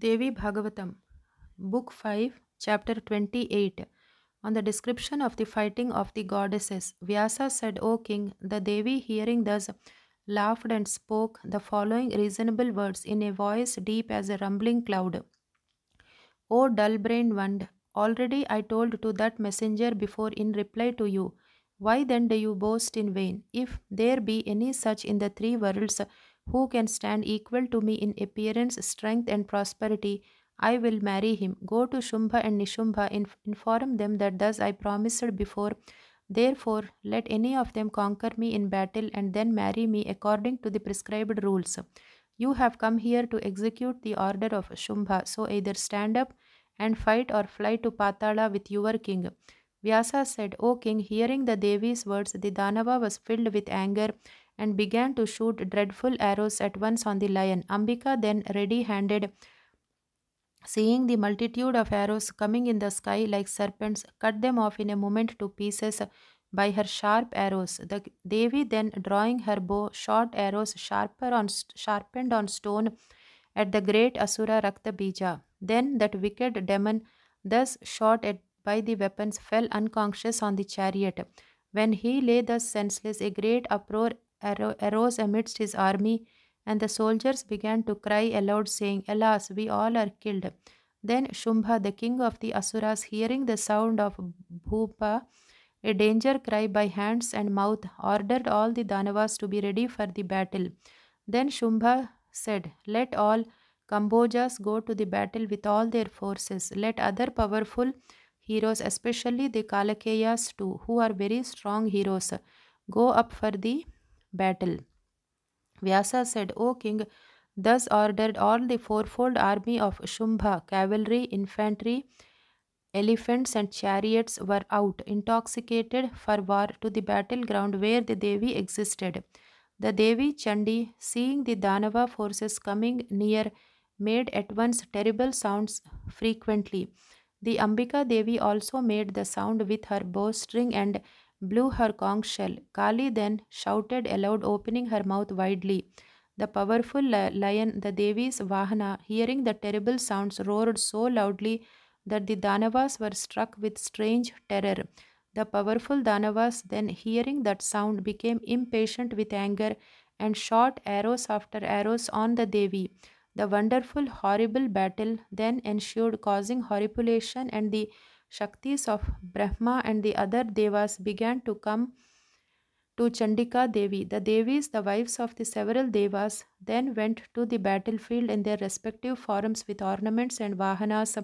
Devi Bhagavatam, Book 5, Chapter 28. On the description of the fighting of the goddesses, Vyasa said, O king, the Devi, hearing thus, laughed and spoke the following reasonable words in a voice deep as a rumbling cloud. O dull brained one, already I told to that messenger before in reply to you. Why then do you boast in vain? If there be any such in the three worlds, who can stand equal to me in appearance, strength, and prosperity? I will marry him. Go to Shumbha and Nishumbha, and inform them that thus I promised before. Therefore, let any of them conquer me in battle and then marry me according to the prescribed rules. You have come here to execute the order of Shumbha, so either stand up and fight or fly to Patala with your king. Vyasa said, O king, hearing the Devi's words, the Danava was filled with anger and began to shoot dreadful arrows at once on the lion. Ambika then ready handed, seeing the multitude of arrows coming in the sky like serpents, cut them off in a moment to pieces by her sharp arrows. The Devi then drawing her bow, shot arrows sharper on sharpened on stone at the great Asura Raktabija. Then that wicked demon, thus shot at by the weapons, fell unconscious on the chariot. When he lay thus senseless, a great uproar arose amidst his army, and the soldiers began to cry aloud, saying, Alas, we all are killed. Then Shumbha, the king of the Asuras, hearing the sound of Bhupa, a danger cry by hands and mouth, ordered all the Danavas to be ready for the battle. Then Shumbha said, Let all Kambojas go to the battle with all their forces. Let other powerful heroes, especially the Kalakeyas too, who are very strong heroes, go up for the battle. Vyasa said, O king, thus ordered all the fourfold army of Shumbha, cavalry, infantry, elephants, and chariots were out, intoxicated for war to the battleground where the Devi existed. The Devi Chandi, seeing the Danava forces coming near, made at once terrible sounds frequently. The Ambika Devi also made the sound with her bowstring and blew her conch shell. Kali then shouted aloud, opening her mouth widely. The powerful lion, the Devi's Vahana, hearing the terrible sounds, roared so loudly that the Danavas were struck with strange terror. The powerful Danavas, then hearing that sound, became impatient with anger and shot arrows after arrows on the Devi. The wonderful, horrible battle then ensued, causing horripilation and the Shaktis of Brahma and the other Devas began to come to Chandika Devi. The Devis, the wives of the several Devas, then went to the battlefield in their respective forms with ornaments and vahanas,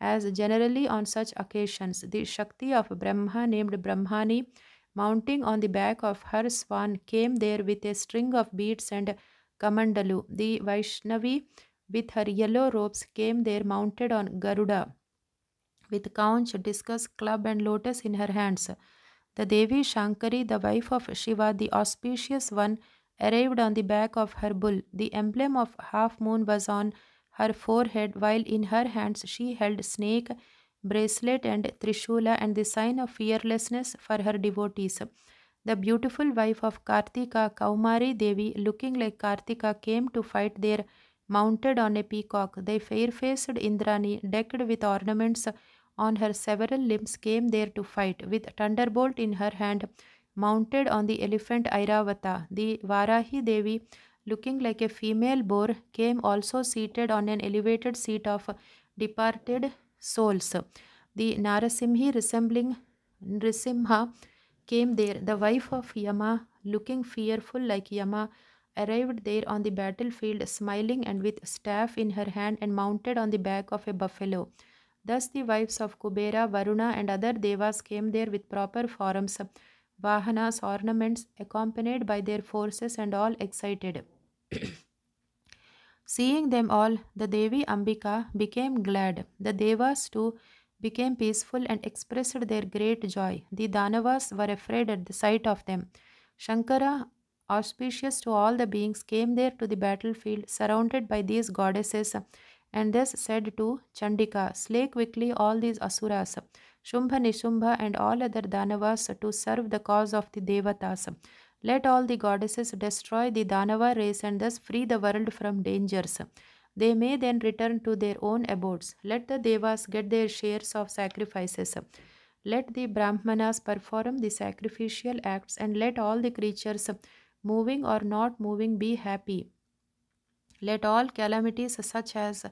as generally on such occasions. The Shakti of Brahma, named Brahmani, mounting on the back of her swan, came there with a string of beads and kamandalu. The Vaishnavi, with her yellow robes, came there mounted on Garuda with conch, discus, club, and lotus in her hands. The Devi Shankari, the wife of Shiva, the auspicious one, arrived on the back of her bull. The emblem of half moon was on her forehead, while in her hands she held snake, bracelet, and trishula, and the sign of fearlessness for her devotees. The beautiful wife of Kartika, Kaumari Devi, looking like Kartika, came to fight there, mounted on a peacock. The fair faced Indrani, decked with ornaments on her several limbs came there to fight, with thunderbolt in her hand, mounted on the elephant Airavata. The Varahi Devi, looking like a female boar, came also seated on an elevated seat of departed souls. The Narasimhi resembling Nrisimha came there. The wife of Yama, looking fearful like Yama, arrived there on the battlefield, smiling and with staff in her hand and mounted on the back of a buffalo. Thus, the wives of Kubera, Varuna, and other devas came there with proper forms, vahanas, ornaments, accompanied by their forces and all excited. Seeing them all, the Devi Ambika became glad. The devas too became peaceful and expressed their great joy. The Danavas were afraid at the sight of them. Shankara, auspicious to all the beings, came there to the battlefield surrounded by these goddesses and this said to Chandika, Slay quickly all these asuras, Shumbha, Nishumbha, and all other Danavas to serve the cause of the Devatas. Let all the goddesses destroy the Danava race and thus free the world from dangers. They may then return to their own abodes. Let the Devas get their shares of sacrifices. Let the Brahmanas perform the sacrificial acts and let all the creatures, moving or not moving, be happy. Let all calamities such as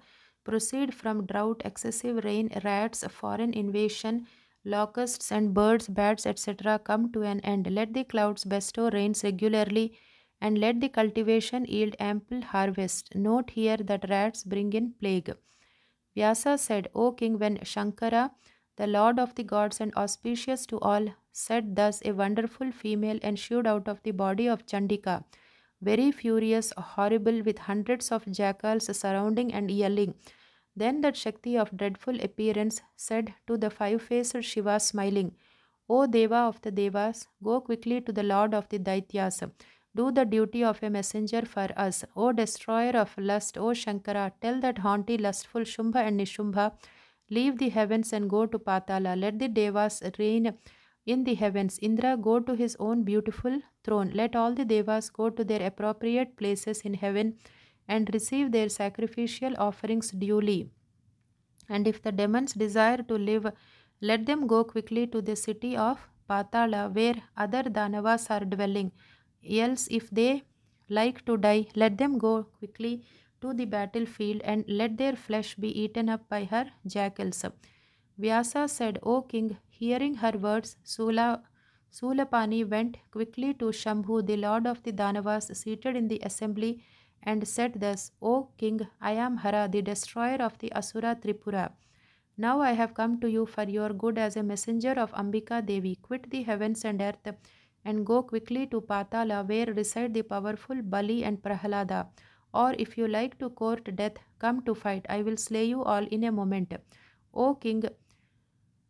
proceed from drought, excessive rain, rats, foreign invasion, locusts and birds, bats, etc. come to an end. Let the clouds bestow rains regularly and let the cultivation yield ample harvest. Note here that rats bring in plague. Vyasa said, O king, when Shankara, the lord of the gods and auspicious to all, said thus, a wonderful female ensued out of the body of Chandika very furious, horrible, with hundreds of jackals surrounding and yelling. Then that Shakti of dreadful appearance said to the five-faced Shiva, smiling, O Deva of the Devas, go quickly to the Lord of the Daityas. Do the duty of a messenger for us. O destroyer of lust, O Shankara, tell that haughty, lustful Shumbha and Nishumbha, leave the heavens and go to Patala. Let the Devas reign in the heavens, Indra, go to his own beautiful throne. Let all the devas go to their appropriate places in heaven and receive their sacrificial offerings duly. And if the demons desire to live, let them go quickly to the city of Patala, where other Danavas are dwelling. Else, if they like to die, let them go quickly to the battlefield and let their flesh be eaten up by her jackals. Vyasa said, O king, hearing her words, Sula, Sulapani went quickly to Shambhu, the lord of the Danavas, seated in the assembly, and said thus, O king, I am Hara, the destroyer of the Asura Tripura. Now I have come to you for your good as a messenger of Ambika Devi. Quit the heavens and earth and go quickly to Patala, where reside the powerful Bali and Prahalada. Or if you like to court death, come to fight. I will slay you all in a moment. O king,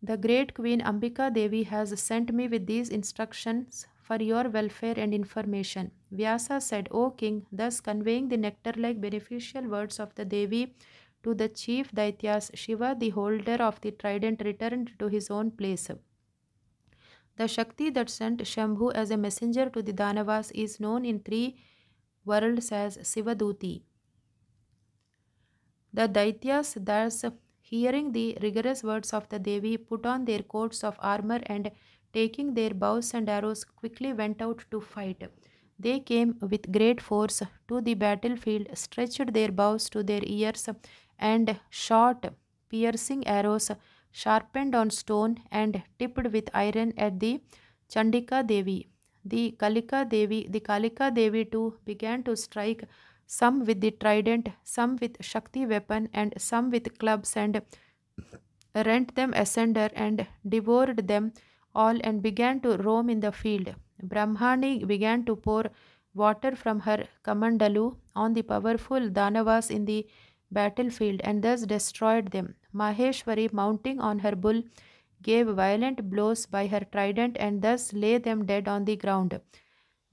the great Queen Ambika Devi has sent me with these instructions for your welfare and information. Vyasa said, O king, thus conveying the nectar-like beneficial words of the Devi to the chief Daityas, Shiva, the holder of the trident, returned to his own place. The Shakti that sent Shambhu as a messenger to the Danavas is known in three worlds as Sivaduti. The Daityas thus Hearing the rigorous words of the Devi, put on their coats of armour and taking their bows and arrows, quickly went out to fight. They came with great force to the battlefield, stretched their bows to their ears, and shot piercing arrows sharpened on stone and tipped with iron at the Chandika Devi. The Kalika Devi, the Kalika Devi too began to strike some with the trident, some with Shakti weapon, and some with clubs, and rent them asunder, and devoured them all, and began to roam in the field. Brahmani began to pour water from her Kamandalu on the powerful Danavas in the battlefield, and thus destroyed them. Maheshwari, mounting on her bull, gave violent blows by her trident, and thus lay them dead on the ground.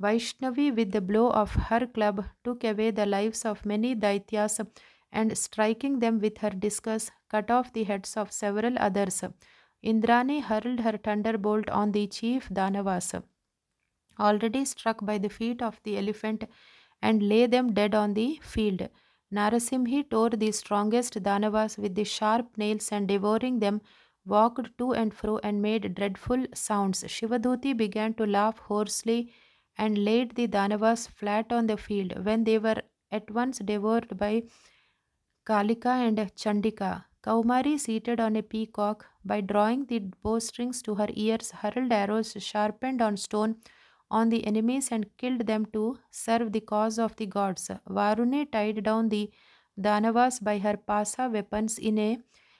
Vaishnavi, with the blow of her club, took away the lives of many Daityas and, striking them with her discus, cut off the heads of several others. Indrani hurled her thunderbolt on the chief Danavas, already struck by the feet of the elephant, and lay them dead on the field. Narasimhi tore the strongest Danavas with the sharp nails and devouring them, walked to and fro and made dreadful sounds. Shivaduti began to laugh hoarsely and laid the Danavas flat on the field when they were at once devoured by Kalika and Chandika. Kaumari, seated on a peacock, by drawing the bowstrings to her ears, hurled arrows sharpened on stone on the enemies and killed them to serve the cause of the gods. Varune tied down the Danavas by her pasa weapons in a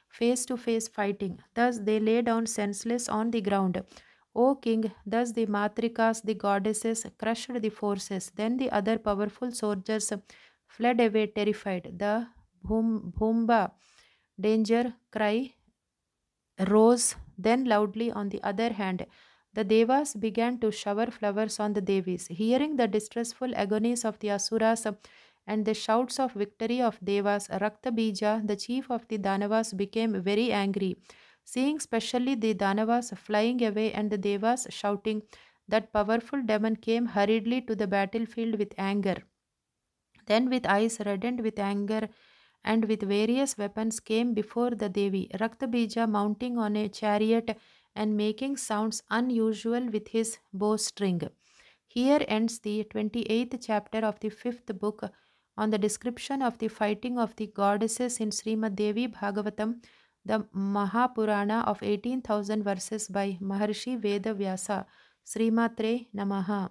face to face fighting. Thus they lay down senseless on the ground. O king, thus the Matrikas, the goddesses, crushed the forces. Then the other powerful soldiers fled away terrified. The Bhumba danger cry rose then loudly on the other hand. The devas began to shower flowers on the devis. Hearing the distressful agonies of the asuras and the shouts of victory of devas, Raktabija, the chief of the Danavas, became very angry seeing specially the Danavas flying away and the Devas shouting, that powerful demon came hurriedly to the battlefield with anger. Then, with eyes reddened with anger and with various weapons, came before the Devi, Raktabija mounting on a chariot and making sounds unusual with his bowstring. Here ends the 28th chapter of the 5th book on the description of the fighting of the goddesses in Srimad Devi Bhagavatam The Mahapurana of 18,000 verses by Maharshi Vedavyasa. Srimatre Namaha.